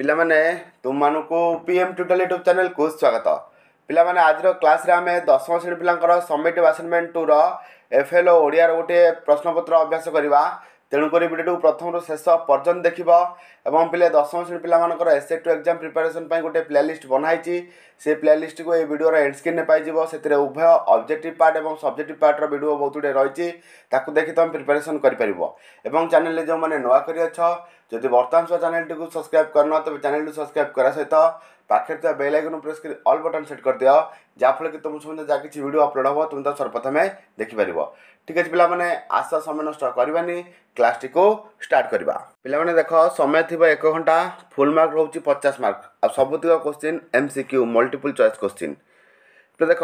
ପିଲାମାନେ ତୁମମାନଙ୍କୁ P M tutor YouTube ଚ୍ୟାନେଲ୍କୁ ସ୍ୱାଗତ ପିଲାମାନେ ଆଜିର କ୍ଲାସ୍ରେ ଆମେ ଦଶମ ଶ୍ରେଣୀ ପିଲାଙ୍କର ସମିଟ୍ ଆସାଇନମେଣ୍ଟ ଟୁର ଏଫ୍ ଏଲ୍ ଓଡ଼ିଆର ଗୋଟିଏ ପ୍ରଶ୍ନପତ୍ର ଅଭ୍ୟାସ କରିବା তেণুকরি ভিডিওটি প্রথম শেষ পর্যন্ত দেখব এবং পিলে দশম শ্রেণী পিলামানকর এসএ টু এক্সাম প্রিপারেসন পাই গোটে প্লেলিষ্ট বনাইছি সে প্লেলিষ্টকু এই ভিডিওর এন্ড স্ক্রিনে পাইযিব সেতিরে উভয় অবজেক্টিভ পার্ট এবং সবজেক্টিভ পার্টর ভিডিও বহুত গুড়ে রয়েছে তাকে দেখি তুমি প্রিপারেসন করিপারিব এবং চ্যানেলে যে নয় করে অছ যদি বর্তমান সুদ্ধা চ্যানেলটি সবসক্রাইব করন তবে চ্যানেলটি সবসক্রাইব করা সহ ପାଖରେ ଥିବା ବେଲ୍ ଆଇକନ୍ ପ୍ରେସ୍ କରି ଅଲ୍ ବଟନ୍ ସେଟ୍ କରିଦିଅ ଯାହାଫଳରେ କି ତୁମ ସମସ୍ତେ ଯାହା କିଛି ଭିଡ଼ିଓ ଅପଲୋଡ଼ ହେବ ତୁମେ ତାକୁ ସର୍ବପ୍ରଥମେ ଦେଖିପାରିବ ଠିକ୍ ଅଛି ପିଲାମାନେ ଆଶା ସମୟ ନଷ୍ଟ କରିବାନି କ୍ଲାସ୍ଟିକୁ ଷ୍ଟାର୍ଟ କରିବା ପିଲାମାନେ ଦେଖ ସମୟ ଥିବ ଏକ ଘଣ୍ଟା ଫୁଲ୍ ମାର୍କ ରହୁଛି ପଚାଶ ମାର୍କ ଆଉ ସବୁତିକ question M C Q multiple choice question ଦେଖ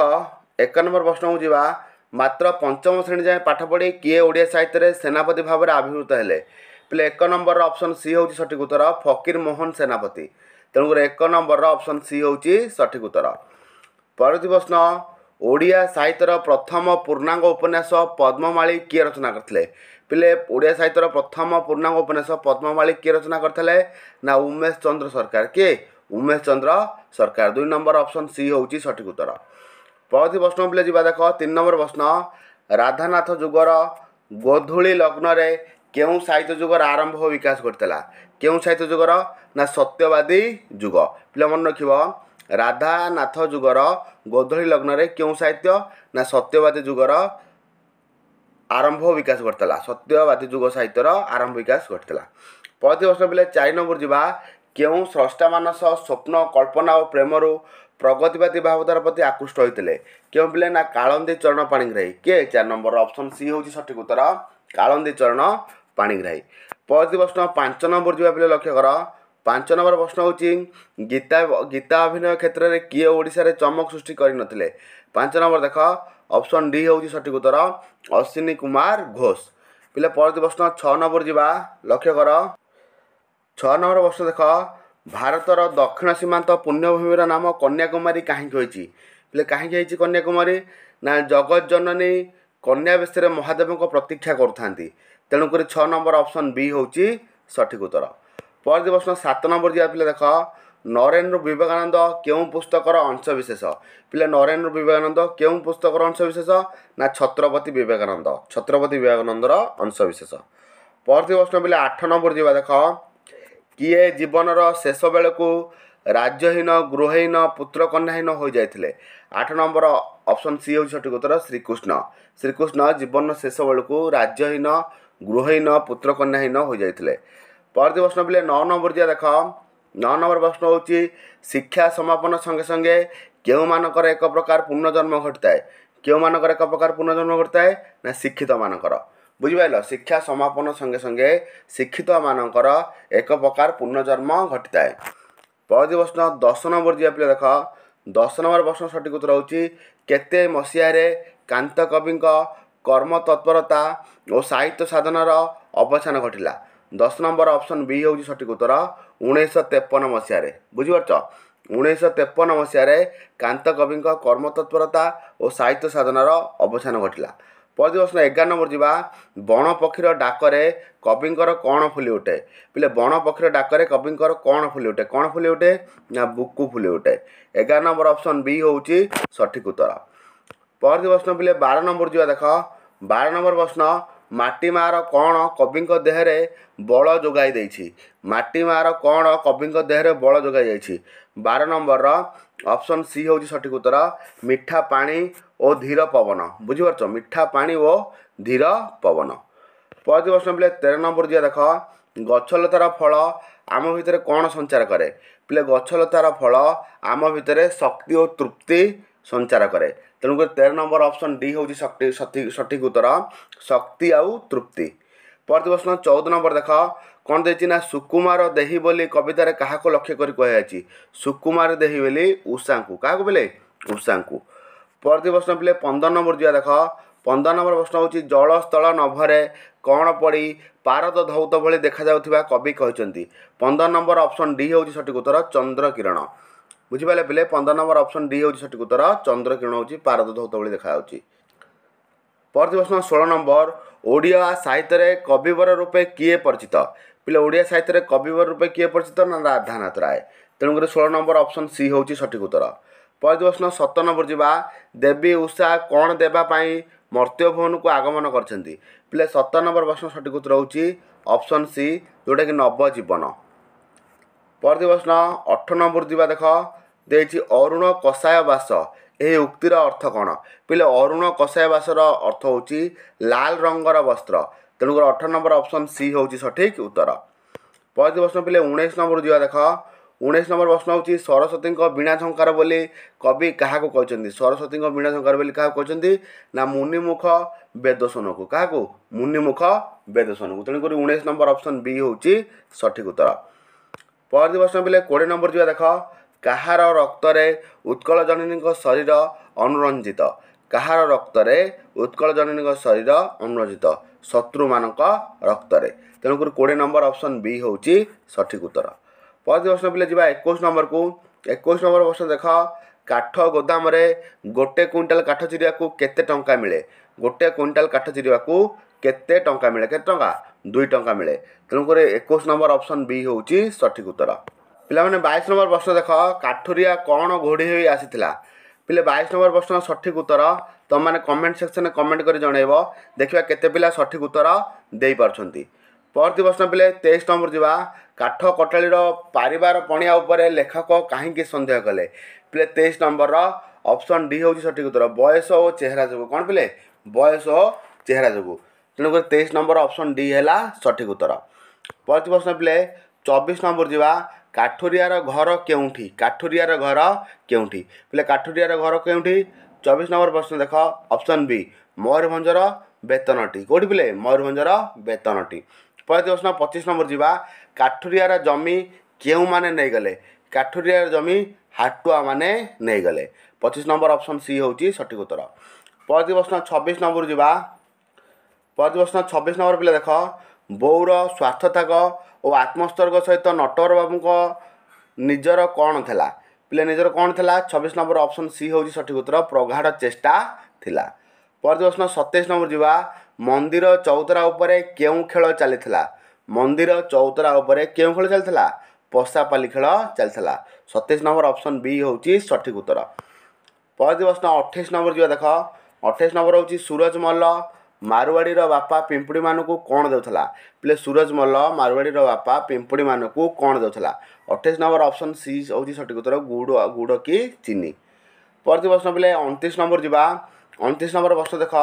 ଏକ ନମ୍ବର ପ୍ରଶ୍ନକୁ ଯିବା ମାତ୍ର ପଞ୍ଚମ ଶ୍ରେଣୀ ଯାଏଁ ପାଠ ପଢ଼ି କିଏ ଓଡ଼ିଆ ସାହିତ୍ୟରେ ସେନାପତି ଭାବରେ ଆବିର୍ଭୂତ ହେଲେ ପିଲେ ଏକ ନମ୍ବରର ଅପସନ୍ ସି ହେଉଛି ସଠିକ୍ ଉତ୍ତର ଫକୀର ମୋହନ ସେନାପତି ତେଣୁକରି ଏକ ନମ୍ବରର ଅପସନ୍ ସି ହେଉଛି ସଠିକ୍ ଉତ୍ତର ପରବର୍ତ୍ତୀ ପ୍ରଶ୍ନ ଓଡ଼ିଆ ସାହିତ୍ୟର ପ୍ରଥମ ପୂର୍ଣ୍ଣାଙ୍ଗ ଉପନ୍ୟାସ ପଦ୍ମମାଳୀ କିଏ ରଚନା କରିଥିଲେ ପିଲେ ଓଡ଼ିଆ ସାହିତ୍ୟର ପ୍ରଥମ ପୂର୍ଣ୍ଣାଙ୍ଗ ଉପନ୍ୟାସ ପଦ୍ମମାଳୀ କିଏ ରଚନା କରିଥିଲେ ନା ଉମେଶ ଚନ୍ଦ୍ର ସରକାର କିଏ ଉମେଶ ଚନ୍ଦ୍ର ସରକାର ଦୁଇ ନମ୍ବର ଅପସନ୍ ସି ହେଉଛି ସଠିକ୍ ଉତ୍ତର ପରବର୍ତ୍ତୀ ପ୍ରଶ୍ନ ପିଲେ ଯିବା ଦେଖ ତିନି ନମ୍ବର ପ୍ରଶ୍ନ ରାଧାନାଥ ଯୁଗର ଗୋଧୂଳି ଲଗ୍ନରେ କେଉଁ ସାହିତ୍ୟ ଯୁଗର ଆରମ୍ଭ ବିକାଶ ଘଟିଥିଲା କେଉଁ ସାହିତ୍ୟ ଯୁଗର ନା ସତ୍ୟବାଦୀ ଯୁଗ ପିଲା ମନେ ରଖିବ ରାଧାନାଥ ଯୁଗର ଗୋଧଳି ଲଗ୍ନରେ କେଉଁ ସାହିତ୍ୟ ନା ସତ୍ୟବାଦୀ ଯୁଗର ଆରମ୍ଭ ବିକାଶ ଘଟିଥିଲା ସତ୍ୟବାଦୀ ଯୁଗ ସାହିତ୍ୟର ଆରମ୍ଭ ବିକାଶ ଘଟିଥିଲା ପରବର୍ତ୍ତୀ ପ୍ରଶ୍ନ ପିଲେ ଚାରି ନମ୍ବର ଯିବା କେଉଁ ସ୍ରଷ୍ଟାମାନସ ସ୍ୱପ୍ନ କଳ୍ପନା ଓ ପ୍ରେମରୁ ପ୍ରଗତିବାଦୀ ଭାବଧାରା ପ୍ରତି ଆକୃଷ୍ଟ ହୋଇଥିଲେ କେଉଁ ପିଲେ ନା କାଳନ୍ଦୀ ଚରଣ ପାଣିଗ୍ରାହୀ କିଏ ଚାରି ନମ୍ବର ଅପସନ୍ ସି ହେଉଛି ସଠିକ ଉତ୍ତର କାଳନ୍ଦୀ ଚରଣ ପାଣିଗ୍ରାହୀ ପରବର୍ତ୍ତୀ ପ୍ରଶ୍ନ ପାଞ୍ଚ ନମ୍ବର ଯିବା ପିଲେ ଲକ୍ଷ୍ୟ କର ପାଞ୍ଚ ନମ୍ବର ପ୍ରଶ୍ନ ହେଉଛି ଗୀତା ଗୀତା ଅଭିନୟ କ୍ଷେତ୍ରରେ କିଏ ଓଡ଼ିଶାରେ ଚମକ ସୃଷ୍ଟି କରିନଥିଲେ ପାଞ୍ଚ ନମ୍ବର ଦେଖ ଅପସନ୍ ଡି ହେଉଛି ସଠିକ୍ ଉତ୍ତର ଅଶ୍ୱିନୀ କୁମାର ଘୋଷ ପିଲା ପରବର୍ତ୍ତୀ ପ୍ରଶ୍ନ ଛଅ ନମ୍ବର ଯିବା ଲକ୍ଷ୍ୟ କର ଛଅ ନମ୍ବର ପ୍ରଶ୍ନ ଦେଖ ଭାରତର ଦକ୍ଷିଣ ସୀମାନ୍ତ ପୁଣ୍ୟଭୂମିର ନାମ କନ୍ୟାକୁମାରୀ କାହିଁକି ହୋଇଛି ହେଲେ କାହିଁକି ହେଇଛି କନ୍ୟାକୁମାରୀ ନା ଜଗତ ଜନନୀ କନ୍ୟା ବେଶରେ ମହାଦେବଙ୍କ ପ୍ରତୀକ୍ଷା କରୁଥାନ୍ତି ତେଣୁକରି ଛଅ ନମ୍ବର ଅପସନ୍ ବି ହେଉଛି ସଠିକ୍ ଉତ୍ତର ପରବର୍ତ୍ତୀ ପ୍ରଶ୍ନ ସାତ ନମ୍ବର ଯିବା ପିଲା ଦେଖ ନରେନ୍ଦ୍ର ବିବେକାନନ୍ଦ କେଉଁ ପୁସ୍ତକର ଅଂଶବିଶେଷ ପିଲା ନରେନ୍ଦ୍ର ବିବେକାନନ୍ଦ କେଉଁ ପୁସ୍ତକର ଅଂଶବିଶେଷ ନା ଛତ୍ରପତି ବିବେକାନନ୍ଦ ଛତ୍ରପତି ବିବେକାନନ୍ଦର ଅଂଶବିଶେଷ ପରବର୍ତ୍ତୀ ପ୍ରଶ୍ନ ପିଲା ଆଠ ନମ୍ବର ଯିବା ଦେଖ କିଏ ଜୀବନର ଶେଷ ବେଳକୁ ରାଜ୍ୟହୀନ ଗୃହହୀନ ପୁତ୍ର କନ୍ୟାହୀନ ହୋଇଯାଇଥିଲେ ଆଠ ନମ୍ବର ଅପସନ୍ ସି ହେଉଛି ସଠିକ ଉତ୍ତର ଶ୍ରୀକୃଷ୍ଣ ଶ୍ରୀକୃଷ୍ଣ ଜୀବନର ଶେଷ ବେଳକୁ ରାଜ୍ୟହୀନ ଗୃହହୀନ ପୁତ୍ର କନ୍ୟାହୀନ ହୋଇଯାଇଥିଲେ पवर्वी प्रश्न बिहे नौ नम्बर जिया देख नम्बर प्रश्न हौ शिक्षा समापन सँगे सँगै के प्रकार पुनर्जन्म पूर्णजन्म घटिता केही म एकप्रकार पूर्णजन्म ना शिक्षित म बुझि शिक्षा समापन संगे संगे शिक्षित म एकप्रकार पूर्णजन्म घटिए पर्थी प्रश्न दस नम्बर जिया बेला देख दस नम्बर प्रश्न सठिक रहेछ केते मसिहारे कर्म तत्परता ओ साहित्य साधन अवसान घटला ଦଶ ନମ୍ବର ଅପସନ୍ ବି ହେଉଛି ସଠିକ୍ ଉତ୍ତର ଉଣେଇଶହ ତେପନ ମସିହାରେ ବୁଝିପାରୁଛ ଉଣେଇଶହ ତେପନ ମସିହାରେ କାନ୍ତ କବିଙ୍କ କର୍ମତତ୍ପରତା ଓ ସାହିତ୍ୟ ସାଧନାର ଅବସାନ ଘଟିଲା ପରବର୍ତ୍ତୀ ପ୍ରଶ୍ନ ଏଗାର ନମ୍ବର ଯିବା ବଣ ପକ୍ଷୀର ଡାକରେ କବିଙ୍କର କ'ଣ ଫୁଲି ଉଠେ ବୋଲେ ବଣ ପକ୍ଷୀର ଡାକରେ କବିଙ୍କର କ'ଣ ଫୁଲି ଉଠେ କ'ଣ ଫୁଲି ଉଠେ ନା ବୁକୁ ଫୁଲି ଉଠେ ଏଗାର ନମ୍ବର ଅପସନ୍ ବି ହେଉଛି ସଠିକ୍ ଉତ୍ତର ପରବର୍ତ୍ତୀ ପ୍ରଶ୍ନ ବୋଲେ ବାର ନମ୍ବର ଯିବା ଦେଖ ବାର ନମ୍ବର ପ୍ରଶ୍ନ ମାଟିମାର କ'ଣ କବିଙ୍କ ଦେହରେ ବଳ ଯୋଗାଇ ଦେଇଛି ମାଟି ମାଟିମାର କ'ଣ କବିଙ୍କ ଦେହରେ ବଳ ଯୋଗାଇ ଯାଇଛି ବାର ନମ୍ବରର ଅପସନ୍ ସି ହେଉଛି ସଠିକ ଉତ୍ତର ମିଠା ପାଣି ଓ ଧୀର ପବନ ବୁଝିପାରୁଛ ମିଠା ପାଣି ଓ ଧୀର ପବନ ପରବର୍ତ୍ତୀ ପ୍ରଶ୍ନ ପିଲେ ତେର ନମ୍ବର ଦିଅ ଦେଖ ଗଛଲତାର ଫଳ ଆମ ଭିତରେ କ'ଣ ସଞ୍ଚାର କରେ ପିଲେ ଗଛଲତାର ଫଳ ଆମ ଭିତରେ ଶକ୍ତି ଓ ତୃପ୍ତି ସଞ୍ଚାର କରେ ତେଣୁକରି ତେର ନମ୍ବର ଅପସନ୍ ଡି ହେଉଛି ଶକ୍ତି ସଠିକ ସଠିକ ଉତ୍ତର ଶକ୍ତି ଆଉ ତୃପ୍ତି ପରବର୍ତ୍ତୀ ପ୍ରଶ୍ନ ଚଉଦ ନମ୍ବର ଦେଖ କ'ଣ ଦେଇଛି ନା ସୁକୁମାର ଦେହି ବୋଲି କବିତାରେ କାହାକୁ ଲକ୍ଷ୍ୟ କରି କୁହାଯାଇଛି ସୁକୁମାର ଦେହି ବୋଲି ଉଷାଙ୍କୁ କାହାକୁ ବୋଲେ ଉଷାଙ୍କୁ ପରବର୍ତ୍ତୀ ପ୍ରଶ୍ନ ପିଲେ ପନ୍ଦର ନମ୍ବର ଯିବା ଦେଖ ପନ୍ଦର ନମ୍ବର ପ୍ରଶ୍ନ ହେଉଛି ଜଳ ସ୍ଥଳ ନଭରେ କ'ଣ ପଡ଼ି ପାରଦ ଧୌତ ଭଳି ଦେଖାଯାଉଥିବା କବି କହିଛନ୍ତି ପନ୍ଦର ନମ୍ବର ଅପସନ୍ ଡି ହେଉଛି ସଠିକ ଉତ୍ତର ଚନ୍ଦ୍ର ବୁଝିପାରିଲେ ପିଲେ ପନ୍ଦର ନମ୍ବର ଅପସନ୍ ଡି ହେଉଛି ସଠିକ୍ ଉତ୍ତର ଚନ୍ଦ୍ର କିରଣ ହେଉଛି ପାରଦ ଧୌତ ଭଳି ଦେଖାଯାଉଛି ପରବର୍ତ୍ତୀ ପ୍ରଶ୍ନ ଷୋହଳ ନମ୍ବର ଓଡ଼ିଆ ସାହିତ୍ୟରେ କବିବର ରୂପେ କିଏ ପରିଚିତ ପିଲେ ଓଡ଼ିଆ ସାହିତ୍ୟରେ କବିବର ରୂପେ କିଏ ପରିଚିତ ନା ରାଧାନାଥ ରାୟ ତେଣୁକରି ଷୋହଳ ନମ୍ବର ଅପସନ୍ ସି ହେଉଛି ସଠିକ୍ ଉତ୍ତର ପରବର୍ତ୍ତୀ ପ୍ରଶ୍ନ ସତ ନମ୍ବର ଯିବା ଦେବୀ ଉଷା କ'ଣ ଦେବା ପାଇଁ ମର୍ତ୍ତ୍ୟ ଭବନକୁ ଆଗମନ କରିଛନ୍ତି ପିଲେ ସତ ନମ୍ବର ପ୍ରଶ୍ନ ସଠିକ୍ ଉତ୍ତର ହେଉଛି ଅପସନ୍ ସି ଯେଉଁଟାକି ନବଜୀବନ ପରବର୍ତ୍ତୀ ପ୍ରଶ୍ନ ଅଠର ନମ୍ବର ଯିବା ଦେଖ दिन्छ अरुण कसाय कसायवास यही उक्तिर अर्थ कन् पहिले अरुण कसायवास र अर्थ हौ लाल रङ्गर वस्त्र तेणुक अठ नम्बर अप्सन सी हौ सठिक उत्तर पर्वी प्रश्न पहिले उन्नाइस नम्बर जुवा देख उन्स नम्बर प्रश्न हौ सरस्वतीको बिना झंकार बोली कवि काहाको कि सरतीको बिना झङ्कार कहाँ कहाँ मुनिमुख वेदसुनको कहाँको मुनिमुख को तेणुक उन्नाइस नम्बर अप्सन बी हौ सठिक उत्तर पवर्ती प्रश्न पहिले कडि नम्बर जुवा देख କାହାର ରକ୍ତରେ ଉତ୍କଳ ଜନନୀଙ୍କ ଶରୀର ଅନୁରଞ୍ଜିତ କାହାର ରକ୍ତରେ ଉତ୍କଳ ଜନନୀଙ୍କ ଶରୀର ଅନୁରଞ୍ଜିତ ଶତ୍ରୁମାନଙ୍କ ରକ୍ତରେ ତେଣୁକରି କୋଡ଼ିଏ ନମ୍ବର ଅପସନ୍ ବି ହେଉଛି ସଠିକ୍ ଉତ୍ତର ପରବର୍ତ୍ତୀ ପ୍ରଶ୍ନ ପିଲା ଯିବା ଏକୋଇଶ ନମ୍ବରକୁ ଏକୋଇଶ ନମ୍ବର ପ୍ରଶ୍ନ ଦେଖ କାଠ ଗୋଦାମରେ ଗୋଟେ କୁଇଣ୍ଟାଲ କାଠ ଚିରିବାକୁ କେତେ ଟଙ୍କା ମିଳେ ଗୋଟେ କୁଇଣ୍ଟାଲ କାଠ ଚିରିବାକୁ କେତେ ଟଙ୍କା ମିଳେ କେତେ ଟଙ୍କା ଦୁଇ ଟଙ୍କା ମିଳେ ତେଣୁକରି ଏକୋଇଶ ନମ୍ବର ଅପସନ୍ ବି ହେଉଛି ସଠିକ୍ ଉତ୍ତର ପିଲାମାନେ ବାଇଶ ନମ୍ବର ପ୍ରଶ୍ନ ଦେଖ କାଠୁରିଆ କ'ଣ ଘୋଡ଼ି ହୋଇ ଆସିଥିଲା ପିଲେ ବାଇଶ ନମ୍ବର ପ୍ରଶ୍ନ ସଠିକ୍ ଉତ୍ତର ତୁମମାନେ କମେଣ୍ଟ ସେକ୍ସନ୍ରେ କମେଣ୍ଟ କରି ଜଣାଇବ ଦେଖିବା କେତେ ପିଲା ସଠିକ୍ ଉତ୍ତର ଦେଇପାରୁଛନ୍ତି ପରବର୍ତ୍ତୀ ପ୍ରଶ୍ନ ପିଲେ ତେଇଶ ନମ୍ବର ଯିବା କାଠ କଟାଳୀର ପାରିବାର ପଣିଆ ଉପରେ ଲେଖକ କାହିଁକି ସନ୍ଦେହ କଲେ ପିଲେ ତେଇଶ ନମ୍ବରର ଅପସନ୍ ଡି ହେଉଛି ସଠିକ୍ ଉତ୍ତର ବୟସ ଓ ଚେହେରା ଯୋଗୁଁ କ'ଣ ପିଲେ ବୟସ ଓ ଚେହେରା ଯୋଗୁଁ ତେଣୁକରି ତେଇଶ ନମ୍ବର ଅପସନ୍ ଡି ହେଲା ସଠିକ୍ ଉତ୍ତର ପରବର୍ତ୍ତୀ ପ୍ରଶ୍ନ ପିଲେ ଚବିଶ ନମ୍ବର ଯିବା କାଠୁରିଆର ଘର କେଉଁଠି କାଠୁରିଆର ଘର କେଉଁଠି ବୋଲେ କାଠୁରିଆର ଘର କେଉଁଠି ଚବିଶ ନମ୍ବର ପ୍ରଶ୍ନ ଦେଖ ଅପସନ୍ ବି ମୟୂରଭଞ୍ଜର ବେତନଟି କେଉଁଠି ପିଲେ ମୟୂରଭଞ୍ଜର ବେତନଟି ପରବର୍ତ୍ତୀ ପ୍ରଶ୍ନ ପଚିଶ ନମ୍ବର ଯିବା କାଠୁରିଆର ଜମି କେଉଁମାନେ ନେଇଗଲେ କାଠୁରିଆର ଜମି ହାଟୁଆମାନେ ନେଇଗଲେ ପଚିଶ ନମ୍ବର ଅପସନ୍ ସି ହେଉଛି ସଠିକ ଉତ୍ତର ପରବର୍ତ୍ତୀ ପ୍ରଶ୍ନ ଛବିଶ ନମ୍ବର ଯିବା ପରବର୍ତ୍ତୀ ପ୍ରଶ୍ନ ଛବିଶ ନମ୍ବର ପିଲା ଦେଖ ବୋଉର ସ୍ୱାର୍ଥତ୍ୟାଗ ଓ ଆତ୍ମସ୍ତର୍ଗ ସହିତ ନଟବର ବାବୁଙ୍କ ନିଜର କ'ଣ ଥିଲା ପିଲା ନିଜର କ'ଣ ଥିଲା ଛବିଶ ନମ୍ବର ଅପସନ୍ ସି ହେଉଛି ସଠିକ ଉତ୍ତର ପ୍ରଗାଢ଼ ଚେଷ୍ଟା ଥିଲା ପରବର୍ତ୍ତୀ ପ୍ରଶ୍ନ ସତେଇଶ ନମ୍ବର ଯିବା ମନ୍ଦିର ଚଉତରା ଉପରେ କେଉଁ ଖେଳ ଚାଲିଥିଲା ମନ୍ଦିର ଚୌତରା ଉପରେ କେଉଁ ଖେଳ ଚାଲିଥିଲା ପଶାପାଲି ଖେଳ ଚାଲିଥିଲା ସତେଇଶ ନମ୍ବର ଅପସନ୍ ବି ହେଉଛି ସଠିକ ଉତ୍ତର ପରବର୍ତ୍ତୀ ପ୍ରଶ୍ନ ଅଠେଇଶ ନମ୍ବର ଯିବା ଦେଖ ଅଠେଇଶ ନମ୍ବର ହେଉଛି ସୁରଜ ମଲ୍ଲ ମାରୱାଡ଼ିର ବାପା ପିମ୍ପୁଡ଼ିମାନଙ୍କୁ କ'ଣ ଦେଉଥିଲା ପ୍ଲେ ସୁରଜ ମଲ ମାରୱାଡ଼ିର ବାପା ପିମ୍ପୁଡ଼ିମାନଙ୍କୁ କ'ଣ ଦେଉଥିଲା ଅଠେଇଶ ନମ୍ବର ଅପସନ୍ ସି ହେଉଛି ସଠିକ୍ ଉତ୍ତର ଗୁଡ଼ ଗୁଡ଼ କି ଚିନି ପରବର୍ତ୍ତୀ ପ୍ରଶ୍ନ ପିଲେ ଅଣତିରିଶ ନମ୍ବର ଯିବା ଅଣତିରିଶ ନମ୍ବର ପ୍ରଶ୍ନ ଦେଖ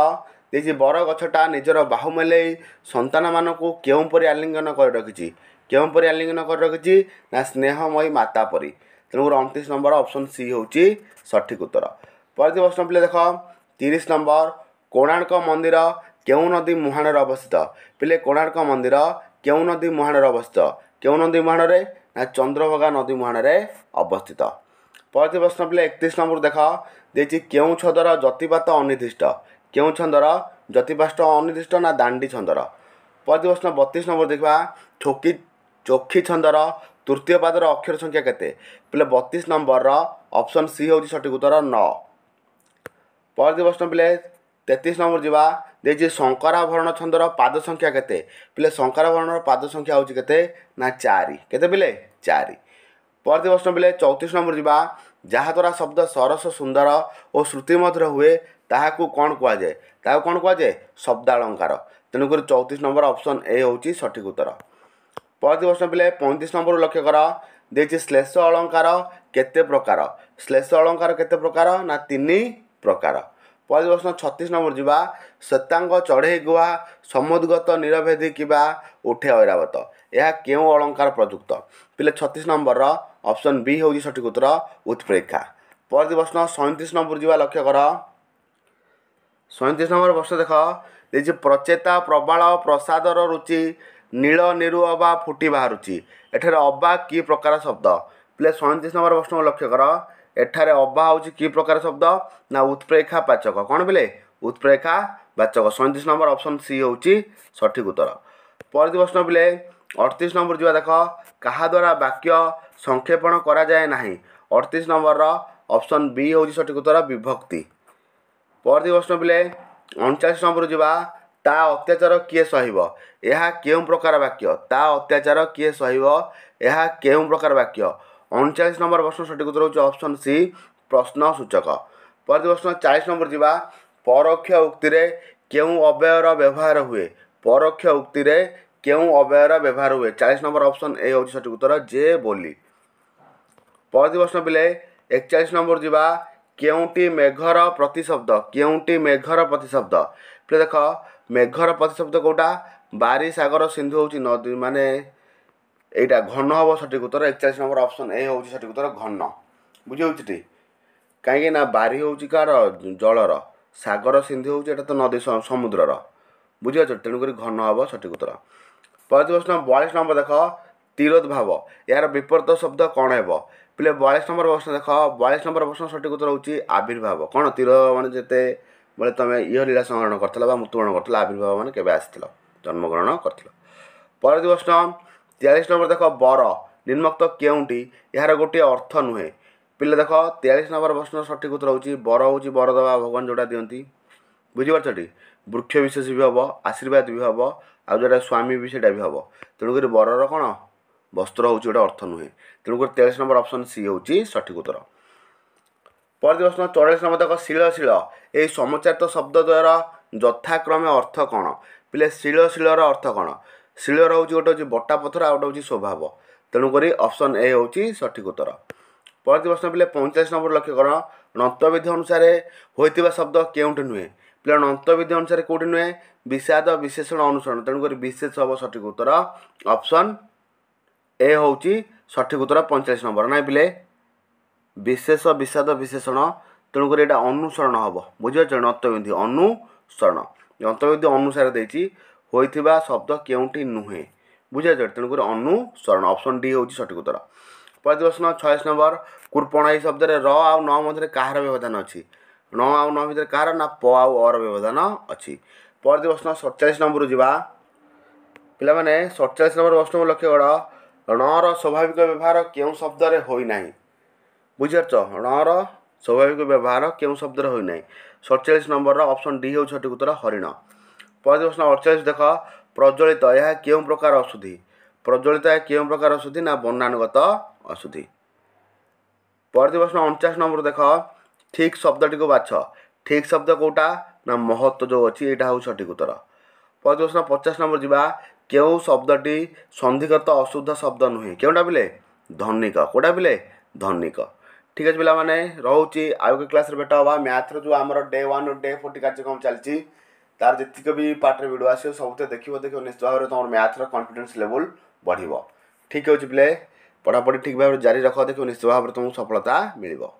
ଦେଇଛି ବର ଗଛଟା ନିଜର ବାହୁ ମେଲେଇ ସନ୍ତାନମାନଙ୍କୁ କେଉଁପରି ଆଲିଙ୍ଗନ କରି ରଖିଛି କେଉଁପରି ଆଲିଙ୍ଗନ କରି ରଖିଛି ନା ସ୍ନେହମୟୀ ମାତା ପରି ତେଣୁକରି ଅଣତିରିଶ ନମ୍ବର ଅପସନ୍ ସି ହେଉଛି ସଠିକ୍ ଉତ୍ତର ପରବର୍ତ୍ତୀ ପ୍ରଶ୍ନ ପିଲେ ଦେଖ ତିରିଶ ନମ୍ବର କୋଣାର୍କ ମନ୍ଦିର କେଉଁ ନଦୀ ମୁହାଣରେ ଅବସ୍ଥିତ ପିଲେ କୋଣାର୍କ ମନ୍ଦିର କେଉଁ ନଦୀ ମୁହାଣରେ ଅବସ୍ଥିତ କେଉଁ ନଦୀ ମୁହାଣରେ ନା ଚନ୍ଦ୍ରଭଗା ନଦୀ ମୁହାଣରେ ଅବସ୍ଥିତ ପରବର୍ତ୍ତୀ ପ୍ରଶ୍ନ ପିଲେ ଏକତିରିଶ ନମ୍ବର ଦେଖ ଦେଇଛି କେଉଁ ଛନ୍ଦର ଜତିପାତ ଅନିର୍ଦ୍ଦିଷ୍ଟ କେଉଁ ଛନ୍ଦର ଜତିପାଷ୍ଟ ଅନିର୍ଦ୍ଦିଷ୍ଟ ନା ଦାଣ୍ଡି ଛନ୍ଦର ପରବର୍ତ୍ତୀ ପ୍ରଶ୍ନ ବତିଶ ନମ୍ବର ଦେଖିବା ଛୋକି ଚୋଖି ଛନ୍ଦର ତୃତୀୟ ପାଦର ଅକ୍ଷର ସଂଖ୍ୟା କେତେ ପିଲେ ବତିଶ ନମ୍ବରର ଅପସନ୍ ସି ହେଉଛି ସଠିକ ଉତ୍ତର ନଅ ପରବର୍ତ୍ତୀ ପ୍ରଶ୍ନ ପିଲେ ତେତିଶ ନମ୍ବର ଯିବା ଦେଇଛି ଶଙ୍କରାଭରଣ ଛନ୍ଦର ପାଦ ସଂଖ୍ୟା କେତେ ପିଲେ ଶଙ୍କରାଭରଣର ପାଦ ସଂଖ୍ୟା ହେଉଛି କେତେ ନା ଚାରି କେତେ ପିଲେ ଚାରି ପରବର୍ତ୍ତୀ ପ୍ରଶ୍ନ ବିଲେ ଚଉତିରିଶ ନମ୍ବର ଯିବା ଯାହାଦ୍ୱାରା ଶବ୍ଦ ସରସ ସୁନ୍ଦର ଓ ଶ୍ରୁତି ମଧୁର ହୁଏ ତାହାକୁ କ'ଣ କୁହାଯାଏ ତାହାକୁ କ'ଣ କୁହାଯାଏ ଶବ୍ଦାଳଙ୍କାର ତେଣୁକରି ଚଉତିରିଶ ନମ୍ବର ଅପସନ୍ ଏ ହେଉଛି ସଠିକ ଉତ୍ତର ପରବର୍ତ୍ତୀ ପ୍ରଶ୍ନ ବିଲେ ପଇଁତିରିଶ ନମ୍ବର ଲକ୍ଷ୍ୟ କର ଦେଇଛି ଶ୍ଳେଷ ଅଳଙ୍କାର କେତେ ପ୍ରକାର ଶ୍ଳେଷ ଅଳଙ୍କାର କେତେ ପ୍ରକାର ନା ତିନି ପ୍ରକାର ପରେ ପ୍ରଶ୍ନ ଛତିଶ ନମ୍ବର ଯିବା ଶ୍ୱେତାଙ୍ଗ ଚଢ଼େଇ ଗୁହା ସମୁଦ୍ଗତ ନିରଭେଦି କିମ୍ବା ଉଠେ ଐରାବତ ଏହା କେଉଁ ଅଳଙ୍କାର ପ୍ରଯୁକ୍ତ ପିଲେ ଛତିଶ ନମ୍ବରର ଅପସନ୍ ବି ହେଉଛି ସଠିକ ଉତ୍ତର ଉତ୍ପ୍ରେକ୍ଷା ପରେ ପ୍ରଶ୍ନ ସଇଁତିରିଶ ନମ୍ବର ଯିବା ଲକ୍ଷ୍ୟ କର ସଇଁତିରିଶ ନମ୍ବର ପ୍ରଶ୍ନ ଦେଖ ଦେଇଛି ପ୍ରଚେତା ପ୍ରବାଳ ପ୍ରସାଦର ରୁଚି ନୀଳ ନିରୁ ଅବା ଫୁଟି ବାହାରୁଛି ଏଠାରେ ଅବା କି ପ୍ରକାର ଶବ୍ଦ ପିଲେ ସଇଁତିରିଶ ନମ୍ବର ପ୍ରଶ୍ନକୁ ଲକ୍ଷ୍ୟ କର ଏଠାରେ ଅବା ହେଉଛି କି ପ୍ରକାର ଶବ୍ଦ ନା ଉତ୍ପ୍ରେକ୍ଷା ବାଚକ କ'ଣ ବୋଲେ ଉତ୍ପ୍ରେକ୍ଷା ବାଚକ ସଇଁତିରିଶ ନମ୍ବର ଅପସନ୍ ସି ହେଉଛି ସଠିକ୍ ଉତ୍ତର ପରବର୍ତ୍ତୀ ପ୍ରଶ୍ନ ବୋଲେ ଅଠତିରିଶ ନମ୍ବର ଯିବା ଦେଖ କାହା ଦ୍ୱାରା ବାକ୍ୟ ସଂକ୍ଷେପଣ କରାଯାଏ ନାହିଁ ଅଠତିରିଶ ନମ୍ବରର ଅପସନ୍ ବି ହେଉଛି ସଠିକ୍ ଉତ୍ତର ବିଭକ୍ତି ପରବର୍ତ୍ତୀ ପ୍ରଶ୍ନ ବୋଲେ ଅଣଚାଳିଶ ନମ୍ବର ଯିବା ତା ଅତ୍ୟାଚାର କିଏ ସହିବ ଏହା କେଉଁ ପ୍ରକାର ବାକ୍ୟ ତା ଅତ୍ୟାଚାର କିଏ ସହିବ ଏହା କେଉଁ ପ୍ରକାର ବାକ୍ୟ ଅଣଚାଳିଶ ନମ୍ବର ପ୍ରଶ୍ନ ସଠିକ ଉତ୍ତର ହେଉଛି ଅପସନ୍ ସି ପ୍ରଶ୍ନ ସୂଚକ ପରବର୍ତ୍ତୀ ପ୍ରଶ୍ନ ଚାଳିଶ ନମ୍ବର ଯିବା ପରୋକ୍ଷ ଉକ୍ତିରେ କେଉଁ ଅବ୍ୟୟର ବ୍ୟବହାର ହୁଏ ପରୋକ୍ଷ ଉକ୍ତିରେ କେଉଁ ଅବ୍ୟୟର ବ୍ୟବହାର ହୁଏ ଚାଳିଶ ନମ୍ବର ଅପସନ୍ ଏ ହେଉଛି ସଠିକ ଉତ୍ତର ଜେ ବୋଲି ପରବର୍ତ୍ତୀ ପ୍ରଶ୍ନ ପିଲେ ଏକଚାଳିଶ ନମ୍ବର ଯିବା କେଉଁଟି ମେଘର ପ୍ରତିଶବ୍ଦ କେଉଁଟି ମେଘର ପ୍ରତିଶବ୍ଦ ପିଲେ ଦେଖ ମେଘର ପ୍ରତିଶବ୍ଦ କେଉଁଟା ବାରିସାଗର ସିନ୍ଧୁ ହେଉଛି ନଦୀ ମାନେ ଏଇଟା ଘନ ହେବ ସଠିକ୍ ଉତ୍ତର ଏକଚାଳିଶ ନମ୍ବର ଅପସନ୍ ଏ ହେଉଛି ସଠିକ୍ ଉତ୍ତର ଘନ ବୁଝିହେଉଛି ଟି କାହିଁକି ନା ବାରି ହେଉଛି କାହାର ଜଳର ସାଗର ସିନ୍ଧି ହେଉଛି ଏଟା ତ ନଦୀ ସମୁଦ୍ରର ବୁଝିଅଛ ତେଣୁକରି ଘନ ହେବ ସଠିକ୍ ଉତ୍ତର ପରବର୍ତ୍ତୀ ପ୍ରଶ୍ନ ବୟାଳିଶ ନମ୍ବର ଦେଖ ତିରୋଦ୍ଭାବ ଏହାର ବିପରୀତ ଶବ୍ଦ କ'ଣ ହେବ ପିଲେ ବୟାଳିଶ ନମ୍ବର ପ୍ରଶ୍ନ ଦେଖ ବୟାଳିଶ ନମ୍ବର ପ୍ରଶ୍ନ ସଠିକ୍ ଉତ୍ତର ହେଉଛି ଆବିର୍ଭାବ କ'ଣ ତୀର ମାନେ ଯେତେ ବେଳେ ତୁମେ ଇହ ଲୀଳା ସଂଗ୍ରହଣ କରିଥିଲ ବା ମୃତ୍ୟୁବରଣ କରିଥିଲ ଆବିର୍ଭାବ ମାନେ କେବେ ଆସିଥିଲ ଜନ୍ମଗ୍ରହଣ କରିଥିଲ ପରବର୍ତ୍ତୀ ପ୍ରଶ୍ନ ତେୟାଳିଶ ନମ୍ବର ଦେଖ ବର ନିମ୍ନକ୍ତ କେଉଁଟି ଏହାର ଗୋଟିଏ ଅର୍ଥ ନୁହେଁ ପିଲା ଦେଖ ତେୟାଳିଶ ନମ୍ବର ପ୍ରଶ୍ନର ସଠିକ ଉତ୍ତର ହେଉଛି ବର ହେଉଛି ବର ଦେବା ଭଗବାନ ଯେଉଁଟା ଦିଅନ୍ତି ବୁଝିପାରୁଛଟି ବୃକ୍ଷ ବିଶେଷ ବି ହେବ ଆଶୀର୍ବାଦ ବି ହେବ ଆଉ ଯେଉଁଟା ସ୍ୱାମୀ ବି ସେଇଟା ବି ହେବ ତେଣୁକରି ବରର କ'ଣ ବସ୍ତ୍ର ହେଉଛି ଗୋଟେ ଅର୍ଥ ନୁହେଁ ତେଣୁକରି ତେୟାଳିଶ ନମ୍ବର ଅପସନ୍ ସି ହେଉଛି ସଠିକ ଉତ୍ତର ପରବର୍ତ୍ତୀ ପ୍ରଶ୍ନ ଚଉରାଳିଶ ନମ୍ବର ଦେଖ ଶୀଳଶୀଳ ଏହି ସମଚାରିତ ଶବ୍ଦ ଦ୍ୱାରା ଯଥାକ୍ରମେ ଅର୍ଥ କ'ଣ ପିଲେ ଶୀଳଶୀଳର ଅର୍ଥ କ'ଣ ଶିଳର ହେଉଛି ଗୋଟେ ହେଉଛି ବଟା ପଥର ଆଉ ଗୋଟେ ହେଉଛି ସ୍ୱଭାବ ତେଣୁକରି ଅପସନ୍ ଏ ହେଉଛି ସଠିକ୍ ଉତ୍ତର ପରବର୍ତ୍ତୀ ପ୍ରଶ୍ନ ପିଲେ ପଇଁଚାଳିଶ ନମ୍ବର ଲକ୍ଷ୍ୟ କର ନନ୍ତବିଧି ଅନୁସାରେ ହୋଇଥିବା ଶବ୍ଦ କେଉଁଠି ନୁହେଁ ପିଲେ ନନ୍ତବିଧି ଅନୁସାରେ କେଉଁଠି ନୁହେଁ ବିଷାଦ ବିଶେଷଣ ଅନୁସରଣ ତେଣୁକରି ବିଶେଷ ହେବ ସଠିକ୍ ଉତ୍ତର ଅପସନ୍ ଏ ହେଉଛି ସଠିକ୍ ଉତ୍ତର ପଇଁଚାଳିଶ ନମ୍ବର ନାହିଁ ପିଲେ ବିଶେଷ ବିଷାଦ ବିଶେଷଣ ତେଣୁକରି ଏଇଟା ଅନୁସରଣ ହେବ ବୁଝିପାରୁଛ ନନ୍ତବିଧି ଅନୁସରଣ ନନ୍ତବିଧି ଅନୁସାରେ ଦେଇଛି हुब्द केही नुहेँ बुझिन्छ तेकसरण अप्सन उत्तर पर प्रश्न छयास नम्बर कृपणी शब्दले र व्यवधान नवधान न आउँ अ र व्यवधान पर प्रश्न सतचालिस नम्बर जाने सतचालिस नम्बर प्रश्नको लक्ष्य गर् स्वाभाविक व्यवहार केही शब्दले हुना बुझिपर्छ र स्वाभाविक व्यवहार केही शब्द र सडचालिस नम्बर डी हो डि उत्तर हरिण पहि प्रश्न अडचालिस देख प्रज्वलित यहाँ केही प्रकार अशुधी प्रज्वलिता केही प्रकार अशुद्धि ना बर्नागत अशुद्धि पर प्रश्न अचास नम्बर देख ठीक शब्द टू बाछ ठीक शब्द ना महत्व जो अझ एटा सठिक उत्तर पहिलो प्रश्न पचास नम्बर जुन केही शब्द सन्धिगत अशुद्ध शब्द नुहेँ केही टा बिले धनिक को केटा बिले धनी ठिक अझ पहिला आउँछ क्लास भेट हे म्याथथ् जो डे वान डे फोर कार्यक्रम कार्क তার ଯେତିକ ବି ପାର୍ଟରେ ଭିଡ଼ିଓ ଆସିବ ସବୁଥିରେ ଦେଖିବ ଦେଖିବ ନିଶ୍ଚିତ ଭାବରେ ତୁମର ମ୍ୟାଥ୍ର କନଫିଡେନ୍ସ ଲେଭେଲ୍ ବଢ଼ିବ ଠିକ୍ ଅଛି ପିଲେ ପଢ଼ାପଢ଼ି ଠିକ୍ ଭାବରେ ଜାରି ରଖ ଦେଖିବ ନିଶ୍ଚିତ ଭାବରେ ତୁମକୁ ସଫଳତା ମିଳିବ